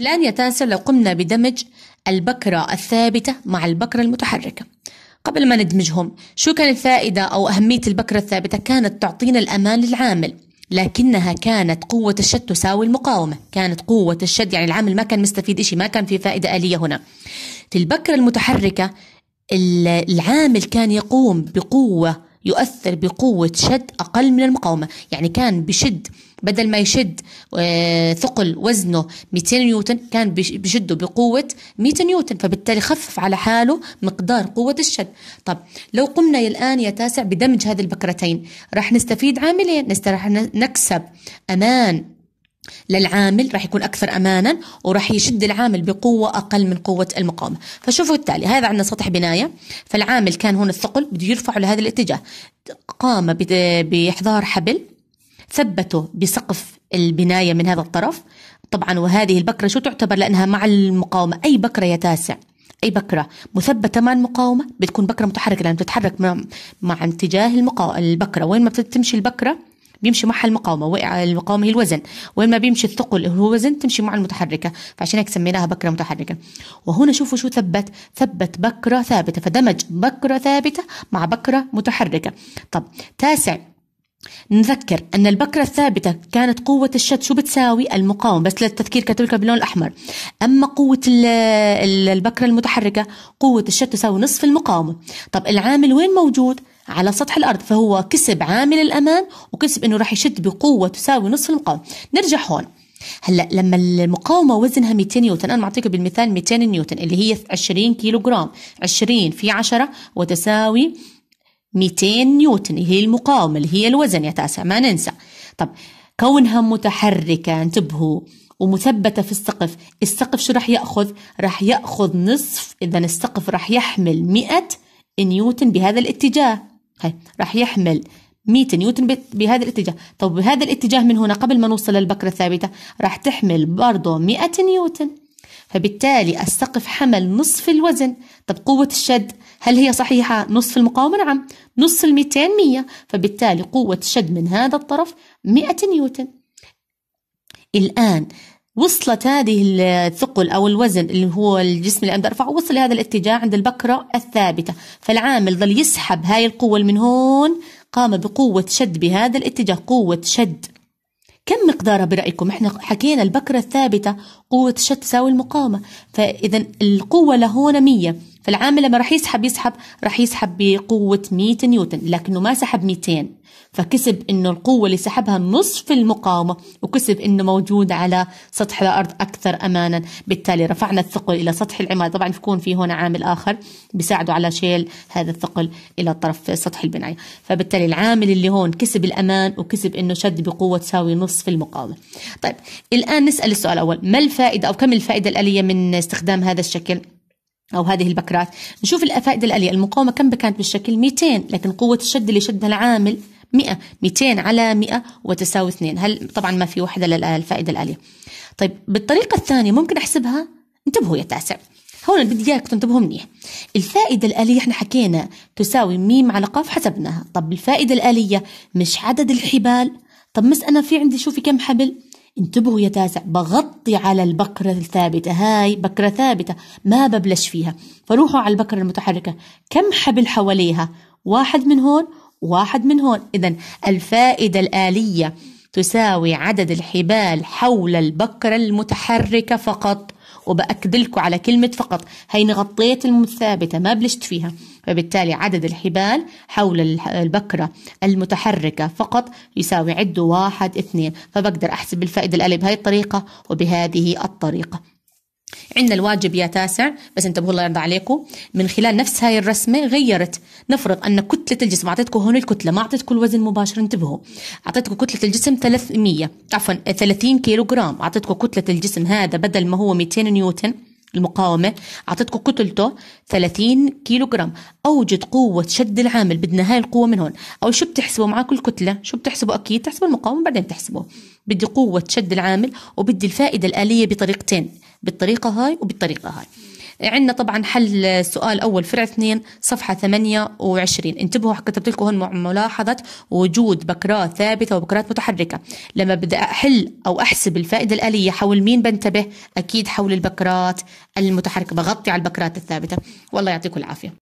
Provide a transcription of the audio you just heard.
الآن يا تاسر لو قمنا بدمج البكرة الثابتة مع البكرة المتحركة قبل ما ندمجهم شو كانت الفائدة أو أهمية البكرة الثابتة كانت تعطينا الأمان للعامل لكنها كانت قوة الشد تساوي المقاومة كانت قوة الشد يعني العامل ما كان مستفيد إشي ما كان في فائدة آلية هنا في البكرة المتحركة العامل كان يقوم بقوة يؤثر بقوة شد أقل من المقاومة يعني كان بشد بدل ما يشد آه، ثقل وزنه 200 نيوتن كان بشده بقوة 100 نيوتن فبالتالي خفف على حاله مقدار قوة الشد طب لو قمنا الآن يا تاسع بدمج هذه البكرتين راح نستفيد عاملين راح نكسب أمان للعامل راح يكون أكثر أمانا وراح يشد العامل بقوة أقل من قوة المقاومة فشوفوا التالي هذا عندنا سطح بناية فالعامل كان هون الثقل بده يرفعه لهذا الاتجاه قام بإحضار حبل ثبته بسقف البناية من هذا الطرف طبعا وهذه البكرة شو تعتبر لأنها مع المقاومة أي بكرة يا تاسع أي بكرة مثبتة مع المقاومة بتكون بكرة متحركة لأن بتتحرك مع, مع اتجاه المقا... البكرة وين ما بتمشي البكرة بيمشي معها المقاومة وقع المقاومة هي الوزن وين ما بيمشي الثقل هو وزن تمشي مع المتحركة فعشان هيك سميناها بكرة متحركة وهنا شوفوا شو ثبت ثبت بكرة ثابتة فدمج بكرة ثابتة مع بكرة متحركة طب تاسع نذكر أن البكرة الثابتة كانت قوة الشد شو بتساوي المقاومة بس للتذكير كتب لك باللون الأحمر أما قوة البكرة المتحركة قوة الشد تساوي نصف المقاومة طب العامل وين موجود؟ على سطح الأرض فهو كسب عامل الأمان وكسب أنه راح يشد بقوة تساوي نصف المقاومة نرجع هون هلا لما المقاومه وزنها 200 نيوتن انا معطيكم بالمثال 200 نيوتن اللي هي 20 كيلو جرام 20 في 10 وتساوي 200 نيوتن اللي هي المقاومة اللي هي الوزن يا تاسع ما ننسى طب كونها متحركة انتبهوا ومثبتة في السقف السقف شو راح يأخذ؟ راح يأخذ نصف إذا السقف راح يحمل 100 نيوتن بهذا الاتجاه هاي راح يحمل 100 نيوتن بهذا الاتجاه طب بهذا الاتجاه من هنا قبل ما نوصل للبكرة الثابتة راح تحمل برضه 100 نيوتن فبالتالي السقف حمل نصف الوزن طب قوة الشد هل هي صحيحة نصف المقاومة نعم نصف الميتين مية فبالتالي قوة الشد من هذا الطرف مئة نيوتن الآن وصلت هذه الثقل أو الوزن اللي هو الجسم اللي أنا أرفعه وصل لهذا الاتجاه عند البكرة الثابتة فالعامل ظل يسحب هاي القوة من هون قام بقوة شد بهذا الاتجاه قوة شد كم مقدارها برأيكم؟ احنا حكينا البكرة الثابتة قوة الشد تساوي المقاومة فإذا القوة لهون 100 فالعامل لما راح يسحب يسحب راح يسحب بقوة 100 نيوتن لكنه ما سحب 200 فكسب انه القوة اللي سحبها نصف المقاومة وكسب انه موجود على سطح الارض اكثر امانا بالتالي رفعنا الثقل الى سطح العمارة طبعا يكون في هنا عامل اخر بيساعده على شيل هذا الثقل الى طرف سطح البناية فبالتالي العامل اللي هون كسب الامان وكسب انه شد بقوة تساوي نصف المقاومة طيب الان نسأل السؤال الاول ما الفائدة او كم الفائدة الآلية من استخدام هذا الشكل أو هذه البكرات نشوف الفائدة الآلية المقاومة كم كانت بالشكل 200 لكن قوة الشد اللي شدها العامل 100 200 على 100 وتساوي 2 هل طبعا ما في وحدة للفائدة الآلية طيب بالطريقة الثانية ممكن أحسبها انتبهوا يا تاسع هون بدي اياك تنتبهوا منيح الفائدة الآلية احنا حكينا تساوي ميم على قاف حسبناها طب الفائدة الآلية مش عدد الحبال طب مس أنا في عندي شوفي كم حبل انتبهوا يا تاسع بغطي على البكرة الثابتة هاي بكرة ثابتة ما ببلش فيها فروحوا على البكرة المتحركة كم حبل حواليها واحد من هون واحد من هون إذا الفائدة الآلية تساوي عدد الحبال حول البكرة المتحركة فقط لكم على كلمة فقط هيني غطيت الثابتة ما بلشت فيها فبالتالي عدد الحبال حول البكرة المتحركة فقط يساوي عده واحد اثنين فبقدر أحسب الفائدة الآلي بهذه الطريقة وبهذه الطريقة عندنا الواجب يا تاسع بس انتبهوا الله يرضى عليكم من خلال نفس هاي الرسمة غيرت نفرض أن كتلة الجسم أعطيتكم هون الكتلة ما أعطيتكم الوزن مباشر انتبهوا أعطيتكم كتلة الجسم 300 عفوا 30 كيلو جرام أعطيتكم كتلة الجسم هذا بدل ما هو 200 نيوتن المقاومة أعطتكم كتلته 30 كيلو جرام أوجد قوة شد العامل بدنا هاي القوة من هون أول شو بتحسبوا مع كل كتلة شو بتحسبوا أكيد تحسبوا المقاومة بعدين بتحسبوا بدي قوة شد العامل وبدي الفائدة الآلية بطريقتين بالطريقة هاي وبالطريقة هاي عندنا طبعا حل سؤال اول فرع 2 صفحه 28 انتبهوا كتبت لكم هون ملاحظه وجود بكرات ثابته وبكرات متحركه لما بدي احل او احسب الفائده الاليه حول مين بنتبه اكيد حول البكرات المتحركه بغطي على البكرات الثابته والله يعطيكم العافيه